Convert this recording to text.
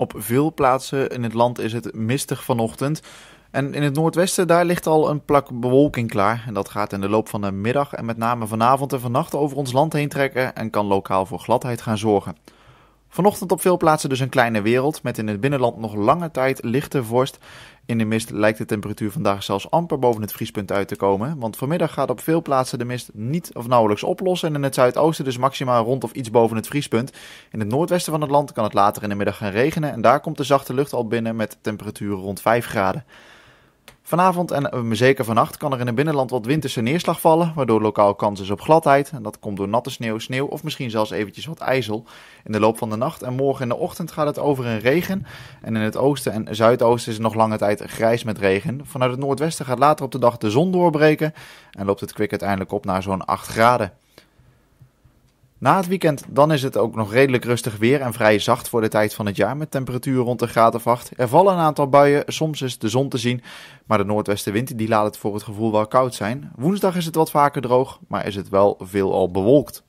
Op veel plaatsen in het land is het mistig vanochtend. En in het noordwesten, daar ligt al een plak bewolking klaar. En dat gaat in de loop van de middag en met name vanavond en vannacht over ons land heen trekken en kan lokaal voor gladheid gaan zorgen. Vanochtend op veel plaatsen dus een kleine wereld, met in het binnenland nog lange tijd lichte vorst. In de mist lijkt de temperatuur vandaag zelfs amper boven het vriespunt uit te komen, want vanmiddag gaat op veel plaatsen de mist niet of nauwelijks oplossen en in het zuidoosten dus maximaal rond of iets boven het vriespunt. In het noordwesten van het land kan het later in de middag gaan regenen en daar komt de zachte lucht al binnen met temperaturen rond 5 graden. Vanavond en eh, zeker vannacht kan er in het binnenland wat winterse neerslag vallen, waardoor lokaal kans is op gladheid. En dat komt door natte sneeuw, sneeuw of misschien zelfs eventjes wat ijzel. In de loop van de nacht en morgen in de ochtend gaat het over in regen. En in het oosten en zuidoosten is het nog lange tijd grijs met regen. Vanuit het noordwesten gaat later op de dag de zon doorbreken en loopt het kwik uiteindelijk op naar zo'n 8 graden. Na het weekend dan is het ook nog redelijk rustig weer en vrij zacht voor de tijd van het jaar met temperaturen rond de graad of Er vallen een aantal buien, soms is de zon te zien, maar de noordwestenwind die laat het voor het gevoel wel koud zijn. Woensdag is het wat vaker droog, maar is het wel veelal bewolkt.